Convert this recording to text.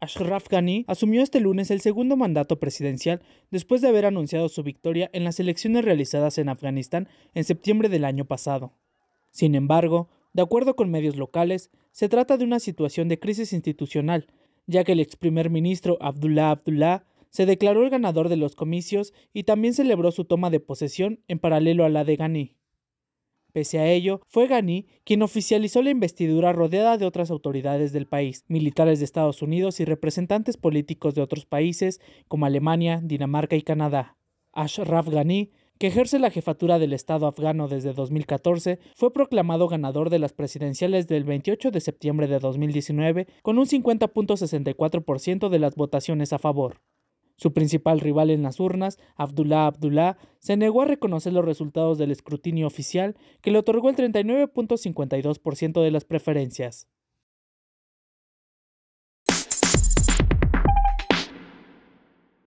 Ashraf Ghani asumió este lunes el segundo mandato presidencial después de haber anunciado su victoria en las elecciones realizadas en Afganistán en septiembre del año pasado. Sin embargo, de acuerdo con medios locales, se trata de una situación de crisis institucional, ya que el ex primer ministro Abdullah Abdullah se declaró el ganador de los comicios y también celebró su toma de posesión en paralelo a la de Ghani. Pese a ello, fue Ghani quien oficializó la investidura rodeada de otras autoridades del país, militares de Estados Unidos y representantes políticos de otros países como Alemania, Dinamarca y Canadá. Ashraf Ghani que ejerce la jefatura del Estado afgano desde 2014, fue proclamado ganador de las presidenciales del 28 de septiembre de 2019 con un 50.64% de las votaciones a favor. Su principal rival en las urnas, Abdullah Abdullah, se negó a reconocer los resultados del escrutinio oficial que le otorgó el 39.52% de las preferencias.